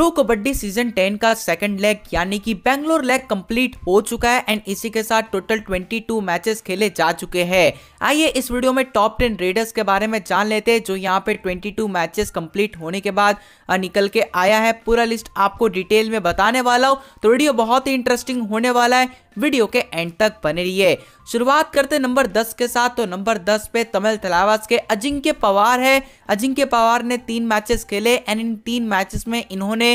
pro kabaddi season 10 का second leg यानी कि बेंगलोर लेग कंप्लीट हो चुका है एंड इसी के साथ टोटल 22 मैचेस खेले जा चुके हैं आइए इस वीडियो में टॉप 10 रेडर्स के बारे में जान लेते हैं जो यहाँ पे 22 मैचेस कंप्लीट होने के बाद निकल के आया है पूरा लिस्ट आपको डिटेल में बताने वाला हूँ तो वीडियो बहुत ही इंटरेस्टिंग होने वाला है वीडियो के एंड तक बने रहिए शुरुआत करते नंबर 10 के साथ तो नंबर 10 पे तमिल तलावास के अजिंक्य पवार है अजिंक्य पवार ने तीन मैचेस खेले एंड इन तीन मैचेस में इन्होंने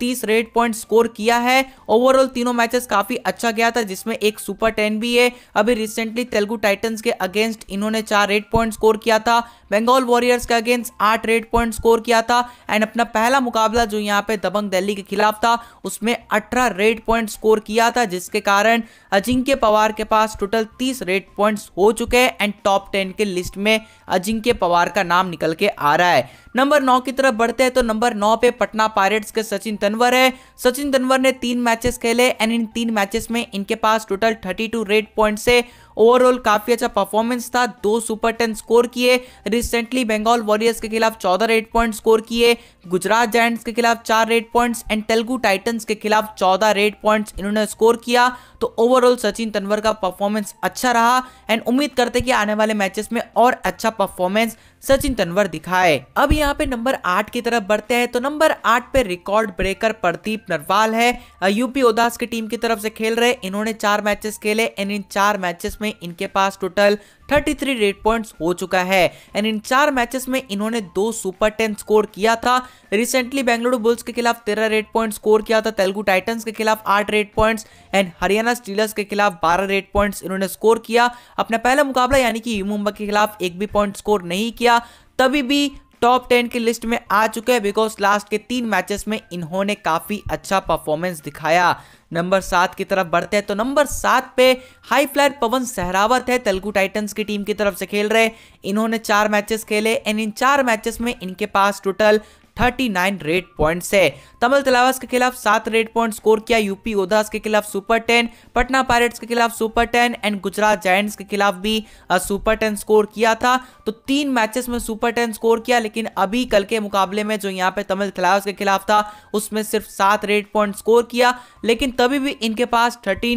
30 रेड पॉइंट स्कोर किया है ओवरऑल तीनों मैचेस काफी अच्छा गया था जिसमें एक सुपर टेन भी है अभी रिसेंटली तेलुगु टाइटन्स के अगेंस्ट इन्होंने चार रेड पॉइंट स्कोर किया था बंगाल वॉरियर्स के अगेंस्ट आठ रेड पॉइंट स्कोर किया था एंड अपना पहला मुकाबला जो यहाँ पे दबंग दिल्ली के खिलाफ था उसमें अठारह रेड पॉइंट स्कोर किया था जिसके कारण एंड अजिंक्य पवार के पास टोटल तीस रेड पॉइंट्स हो चुके हैं एंड टॉप टेन के लिस्ट में अजिंक्य पवार का नाम निकल के आ रहा है नंबर नौ की तरफ बढ़ते हैं तो नंबर नौ पे पटना पायरेट्स के सचिन तनवर है सचिन तनवर ने तीन मैचेस खेले एंड इन तीन मैचेस में इनके पास total thirty two raid point है ओवरऑल काफी अच्छा परफॉर्मेंस था दो सुपर टेन स्कोर किए रिसेंटली बंगाल वॉरियर्स के खिलाफ चौदह रेड पॉइंट स्कोर किए गुजरात जैंट्स के खिलाफ चार raid points and Telugu Titans के खिलाफ चौदह रेड पॉइंट्स इन्होंने स्कोर किया तो ओवरऑल सचिन तनवर का परफॉर्मेंस अच्छा रहा एंड उम्मीद करते कि आने वाले मैचेस में और अच्छा परफॉर्मेंस सचिन तनवर दिखाए अब ये यहाँ पे नंबर आठ की तरफ बढ़ते हैं तो नंबर आठ पे रिकॉर्ड ब्रेकर प्रदीप नरवाल है यूपी उदास की टीम की तरफ से खेल रहे इन्होंने चार मैचेस खेले एंड इन चार मैचेस में इनके पास टोटल 33 रेड पॉइंट्स हो चुका है एंड इन चार मैचेस में इन्होंने दो सुपर टेन स्कोर किया था रिसेंटली बेंगलुरु बुल्स के खिलाफ तेरह रेड पॉइंट स्कोर किया था तेलुगु टाइटंस के खिलाफ आठ raid points and Haryana Steelers के खिलाफ बारह रेड पॉइंट्स इन्होंने स्कोर किया अपना पहला मुकाबला यानी कि मुंबई के खिलाफ एक भी पॉइंट स्कोर नहीं किया तभी भी टॉप टेन की लिस्ट में आ चुके हैं बिकॉज लास्ट के तीन मैचेस में इन्होंने काफ़ी अच्छा परफॉर्मेंस दिखाया नंबर सात की तरफ बढ़ते हैं तो नंबर सात पे हाई फ्लायर पवन सहरावत है तेलुगु टाइटंस की टीम की तरफ से खेल रहे इन्होंने चार मैचेस खेले एंड इन चार मैचेस में इनके पास टोटल 39 रेड पॉइंट्स है तमिल तलावास के खिलाफ सात रेड पॉइंट स्कोर किया यूपी योद्धास के खिलाफ सुपर टेन पटना पायरेट्स के खिलाफ super ten and Gujarat Giants के खिलाफ भी सुपर टेन स्कोर किया था तो तीन मैचेस में सुपर टेन स्कोर किया लेकिन अभी कल के मुकाबले में जो यहाँ पे तमिल तलावास के खिलाफ था उसमें सिर्फ सात रेड पॉइंट स्कोर किया लेकिन तभी भी इनके पास थर्टी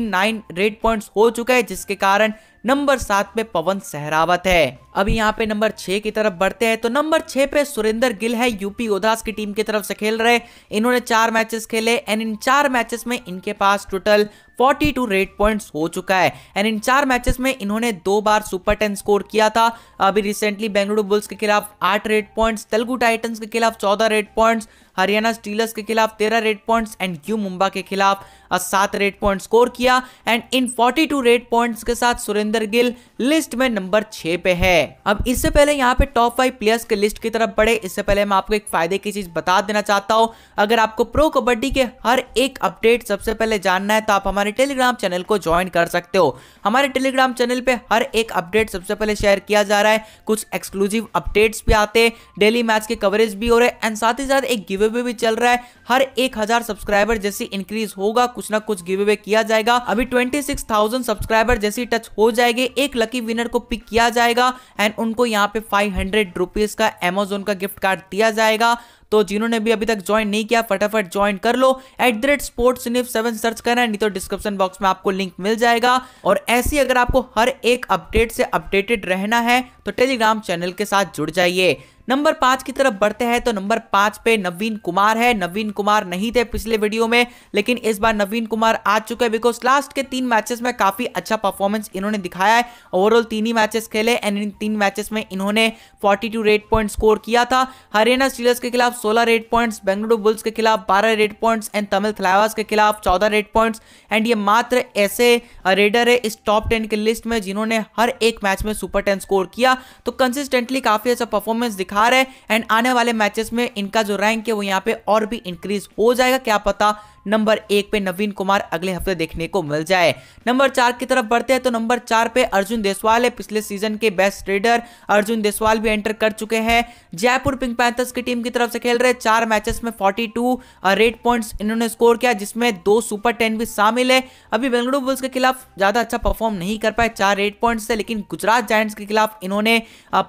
रेड पॉइंट्स हो चुके हैं जिसके कारण नंबर सात पे पवन सहरावत है अभी यहाँ पे नंबर छह की तरफ बढ़ते हैं तो नंबर छह पे सुरेंद्र गिल है यूपी उदास की टीम की तरफ से खेल रहे इन्होंने चार मैचेस खेले एंड इन चार मैचेस में इनके पास टोटल 42 रेट पॉइंट्स हो चुका है एंड इन चार मैचेस में इन्होंने दो बार सुपर टेन स्कोर किया था अभी रिसेंटली बेंगलुरु बुल्स के खिलाफ आठ रेड पॉइंट्स तेलुगु टाइटन्स के खिलाफ चौदह रेड पॉइंट्स हरियाणा स्टीलर्स के खिलाफ तेरह raid points and U Mumba के खिलाफ सात रेड पॉइंट स्कोर किया एंड इन 42 रेड पॉइंट्स के साथ सुरेंद्र गिल लिस्ट में नंबर छह पे है अब इससे पहले यहाँ पे टॉप फाइव प्लेयर्स के लिस्ट की तरफ बढ़े इससे पहले मैं आपको एक फायदे की चीज बता देना चाहता हूँ अगर आपको प्रो कबड्डी के हर एक अपडेट सबसे पहले जानना है तो आप हमारे हमारे टेलीग्राम चैनल को ज्वाइन कर सकते हो हमारे टेलीग्राम चैनल पे हर एक अपडेट सबसे पहले शेयर किया जा रहा है कुछ एक्सक्लूसिव अपडेट्स भी आते हैं डेली मैच के कवरेज भी हो रहे हैं एंड साथ ही साथ एक गिवे वे भी चल रहा है हर एक हजार सब्सक्राइबर जैसे इंक्रीज होगा कुछ ना कुछ गिवे वे किया जाएगा अभी ट्वेंटी सिक्स थाउजेंड सब्सक्राइबर जैसे टच हो जाएगी एक लकी विनर को पिक किया जाएगा एंड उनको यहाँ पे फाइव हंड्रेड रुपीज का एमेजोन का गिफ्ट कार्ड दिया जाएगा तो जिन्होंने भी अभी तक ज्वाइन नहीं किया फटाफट ज्वाइन कर लो at the rate sports seven search करना है नहीं तो डिस्क्रिप्शन बॉक्स में आपको लिंक मिल जाएगा और ऐसी अगर आपको हर एक अपडेट से अपडेटेड रहना है तो टेलीग्राम चैनल के साथ जुड़ जाइए नंबर पांच की तरफ बढ़ते हैं तो नंबर पांच पे नवीन कुमार है नवीन कुमार नहीं थे पिछले वीडियो में लेकिन इस बार नवीन कुमार आ चुके हैं बिकॉज लास्ट के तीन मैचेस में काफी अच्छा परफॉर्मेंस इन्होंने दिखाया है ओवरऑल तीन ही मैचेस खेले एंड इन तीन मैचेस में इन्होंने 42 रेड पॉइंट स्कोर किया था हरियाणा स्टीलर्स के खिलाफ सोलह रेड पॉइंट्स बेंगलुरु बुल्स के खिलाफ बारह raid points and Tamil Thalaivas के खिलाफ चौदह रेड पॉइंट्स एंड ये मात्र ऐसे रेडर है इस टॉप टेन की लिस्ट में जिन्होंने हर एक मैच में सुपर टेन स्कोर किया तो कंसिस्टेंटली काफी अच्छा परफॉर्मेंस दिखा दिखा रहे हैं एंड आने वाले मैचेस में इनका जो रैंक है वो यहाँ पे और भी इंक्रीज हो जाएगा क्या पता नंबर एक पे नवीन कुमार अगले हफ्ते देखने को मिल जाए नंबर चार की तरफ बढ़ते हैं तो नंबर चार पे अर्जुन देसवाल है पिछले सीजन के बेस्ट ट्रेडर अर्जुन देसवाल भी एंटर कर चुके हैं जयपुर पिंक पैंथर्स की टीम की तरफ से खेल रहे चार मैचेस में फोर्टी और पॉइंट इन्होंने स्कोर किया जिसमें दो सुपर टेन भी शामिल है अभी बेंगलुरु बुल्स के खिलाफ ज़्यादा अच्छा परफॉर्म नहीं कर पाए चार रेड पॉइंट्स है लेकिन गुजरात जायंट्स के खिलाफ इन्होंने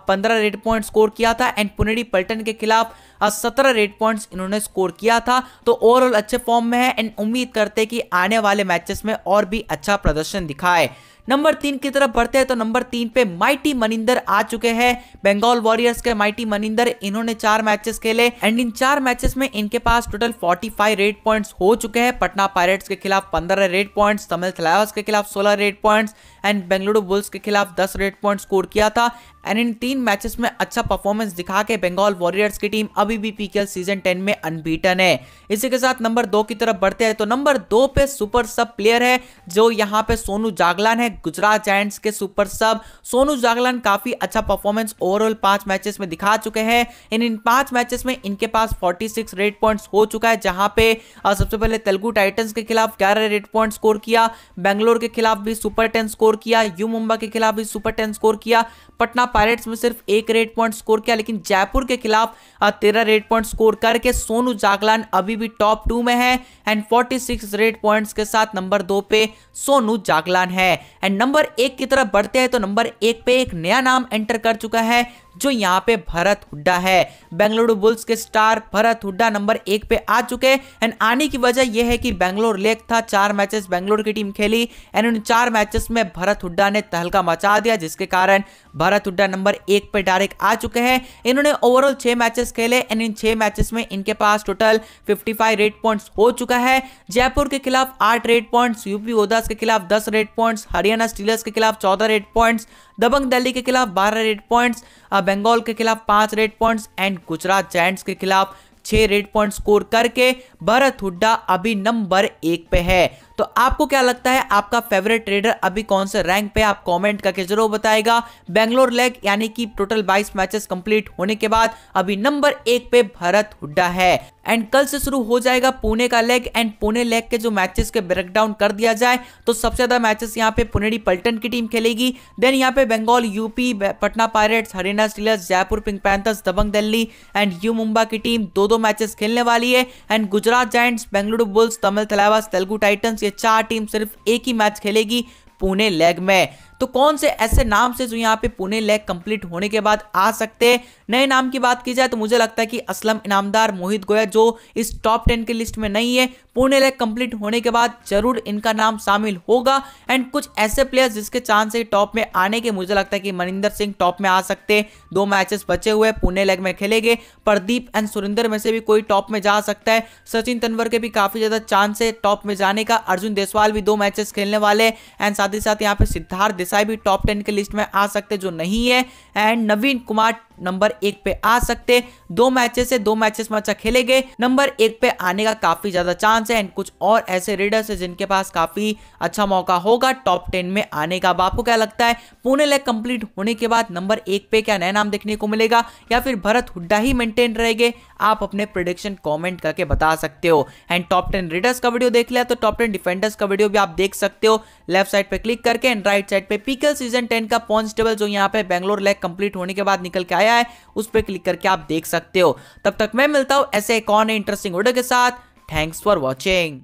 पंद्रह रेड पॉइंट स्कोर किया था एंड पुनेडी पल्टन के खिलाफ सत्रह रेड पॉइंट्स इन्होंने स्कोर किया था तो ओवरऑल अच्छे फॉर्म में है एंड उम्मीद करते हैं कि आने वाले मैचेस में और भी अच्छा प्रदर्शन दिखाए नंबर तीन की तरफ बढ़ते हैं तो नंबर तीन पे माइटी मनिंदर आ चुके हैं बंगाल वॉरियर्स के माइटी मनिंदर इन्होंने चार मैचेस खेले एंड इन चार मैचेस में इनके पास टोटल 45 रेड पॉइंट्स हो चुके हैं पटना पायरेट्स के खिलाफ 15 रेड पॉइंट्स तमिल थलावास के खिलाफ 16 raid points and Bengaluru Bulls के खिलाफ 10 रेड पॉइंट स्कोर किया था एंड इन तीन मैचेस में अच्छा परफॉर्मेंस दिखा के बंगाल वॉरियर्स की टीम अभी भी पीकेएल सीजन 10 में अनबीटन है इसी के साथ नंबर दो की तरफ बढ़ते हैं तो नंबर दो पे सुपर सब प्लेयर है जो यहाँ पे सोनू जागलान है गुजरात जायंट्स के सुपर सब सोनू जागलान काफी अच्छा परफॉर्मेंस ओवरऑल पांच मैचेस में दिखा चुके हैं इन इन पांच मैचेस में इनके पास 46 रेड पॉइंट्स हो चुका है जहां पे सबसे पहले तेलुगु टाइटन्स के खिलाफ ग्यारह रेड पॉइंट स्कोर किया बेंगलोर के खिलाफ भी सुपर टेन स्कोर किया यू मुंबई के खिलाफ भी सुपर टेन स्कोर किया पटना पायरेट्स में सिर्फ एक रेड पॉइंट स्कोर किया लेकिन जयपुर के खिलाफ तेरह रेड पॉइंट स्कोर करके सोनू जागलान अभी भी टॉप टू में है एंड 46 रेड पॉइंट्स के साथ नंबर दो पे सोनू जागलान है एंड नंबर एक की तरफ बढ़ते हैं तो नंबर एक पे एक नया नाम एंटर कर चुका है जो यहाँ पे भरत हुड्डा है बेंगलुरु बुल्स के स्टार भरत हुड्डा नंबर एक पे आ चुके हैं एंड आने की वजह यह है कि बेंगलोर लेक था चार मैचेस बेंगलोर की टीम खेली एंड उन चार मैचेस में भरत हुड्डा ने तहलका मचा दिया जिसके कारण भरत हुड्डा नंबर एक पे डायरेक्ट आ चुके हैं इन्होंने ओवरऑल छह मैचेस खेले एंड इन छह मैचेस में इनके पास टोटल 55 रेड पॉइंट हो चुका है जयपुर के खिलाफ आठ रेड पॉइंट्स यूपी ओदास के खिलाफ दस रेड पॉइंट्स हरियाणा स्टीलर्स के खिलाफ चौदह रेड पॉइंट्स दबंग दिल्ली के खिलाफ बारह रेड पॉइंट्स बंगाल के खिलाफ पांच raid points and Gujarat Giants के खिलाफ छह रेड पॉइंट स्कोर करके भरत हुड्डा अभी नंबर एक पे है तो आपको क्या लगता है आपका फेवरेट ट्रेडर अभी कौन से रैंक पे आप कमेंट करके जरूर बताएगा बेंगलोर लेग यानी कि टोटल 22 मैचेस कंप्लीट होने के बाद अभी नंबर एक पे भरत हुड्डा है एंड कल से शुरू हो जाएगा पुणे का लेग एंड पुणे लेग के जो मैचेस के ब्रेकडाउन कर दिया जाए तो सबसे ज्यादा मैचेस यहाँ पे पुनेडी पल्टन की टीम खेलेगी देन यहाँ पे Bengal UP Patna Pirates Haryana Steelers Jaipur Pink Panthers Dabang Delhi and U Mumba की टीम दो दो मैचेस खेलने वाली है and Gujarat Giants Bengaluru Bulls Tamil Thalaivas Telugu Titans चार टीम सिर्फ एक ही मैच खेलेगी पुणे लेग में तो कौन से ऐसे नाम से जो यहाँ पे पुणे लेग कंप्लीट होने के बाद आ सकते हैं नए नाम की बात की जाए तो मुझे लगता है कि असलम इनामदार मोहित गोया जो इस टॉप टेन की लिस्ट में नहीं है पुणे लेग कंप्लीट होने के बाद जरूर इनका नाम शामिल होगा एंड कुछ ऐसे प्लेयर्स जिसके चांस है टॉप में आने के मुझे लगता है कि मनिंदर सिंह टॉप में आ सकते दो मैचेस बचे हुए पुणे लेग में खेलेंगे प्रदीप एंड सुरेंदर में से भी कोई टॉप में जा सकता है सचिन तनवर के भी काफी ज्यादा चांस है टॉप में जाने का अर्जुन देसवाल भी दो मैचेस खेलने वाले एंड साथ ही साथ यहाँ पे सिद्धार्थ देसाई भी टॉप टेन के लिस्ट में आ सकते जो नहीं है एंड नवीन कुमार नंबर एक पे आ सकते दो मैचेस है दो मैचेस में अच्छा खेलेंगे नंबर एक पे आने का काफी ज्यादा चांस है एंड कुछ और ऐसे रीडर्स है जिनके पास काफी अच्छा मौका होगा टॉप टेन में आने का आपको क्या लगता है पुणे लेग कंप्लीट होने के बाद नंबर एक पे क्या नया नाम देखने को मिलेगा या फिर भरत हुड्डा ही मेंटेन रहेंगे आप अपने प्रोडिक्शन कॉमेंट करके बता सकते हो एंड टॉप टेन रीडर्स का वीडियो देख लिया तो टॉप टेन डिफेंडर्स का वीडियो भी आप देख सकते हो लेफ्ट साइड पे क्लिक करके एंड राइट साइड पे पीकल सीजन टेन का पॉन्स्टेबल जो यहाँ पे बैंगलोर लेग कंप्लीट होने के बाद निकल के आया आया है उस पर क्लिक करके आप देख सकते हो तब तक मैं मिलता हूँ ऐसे एक और इंटरेस्टिंग वीडियो के साथ थैंक्स फॉर वॉचिंग